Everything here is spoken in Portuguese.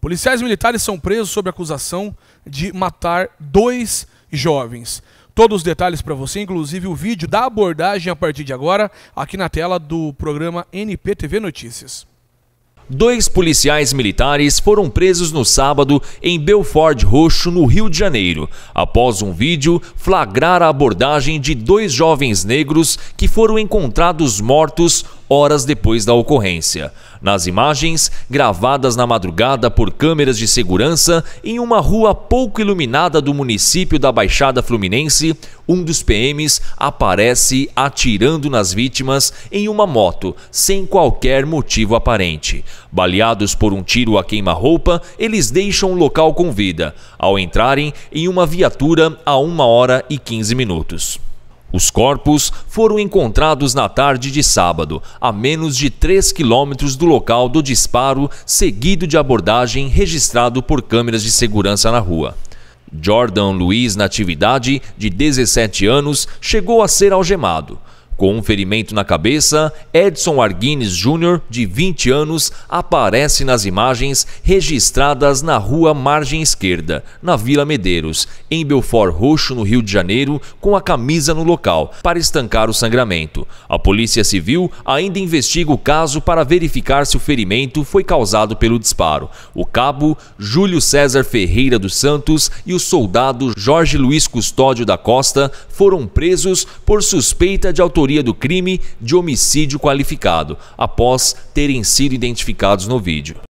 Policiais militares são presos sob acusação de matar dois jovens. Todos os detalhes para você, inclusive o vídeo da abordagem a partir de agora, aqui na tela do programa NPTV Notícias. Dois policiais militares foram presos no sábado em Belford Roxo, no Rio de Janeiro, após um vídeo flagrar a abordagem de dois jovens negros que foram encontrados mortos horas depois da ocorrência. Nas imagens, gravadas na madrugada por câmeras de segurança em uma rua pouco iluminada do município da Baixada Fluminense, um dos PMs aparece atirando nas vítimas em uma moto, sem qualquer motivo aparente. Baleados por um tiro a queima-roupa, eles deixam o local com vida, ao entrarem em uma viatura a 1 hora e 15 minutos. Os corpos foram encontrados na tarde de sábado, a menos de 3 quilômetros do local do disparo, seguido de abordagem registrado por câmeras de segurança na rua. Jordan Luiz Natividade, de 17 anos, chegou a ser algemado. Com um ferimento na cabeça, Edson Arguines Júnior, de 20 anos, aparece nas imagens registradas na rua Margem Esquerda, na Vila Medeiros, em Belfort Roxo, no Rio de Janeiro, com a camisa no local, para estancar o sangramento. A Polícia Civil ainda investiga o caso para verificar se o ferimento foi causado pelo disparo. O cabo Júlio César Ferreira dos Santos e o soldado Jorge Luiz Custódio da Costa foram presos por suspeita de autoria autoria do crime de homicídio qualificado, após terem sido identificados no vídeo.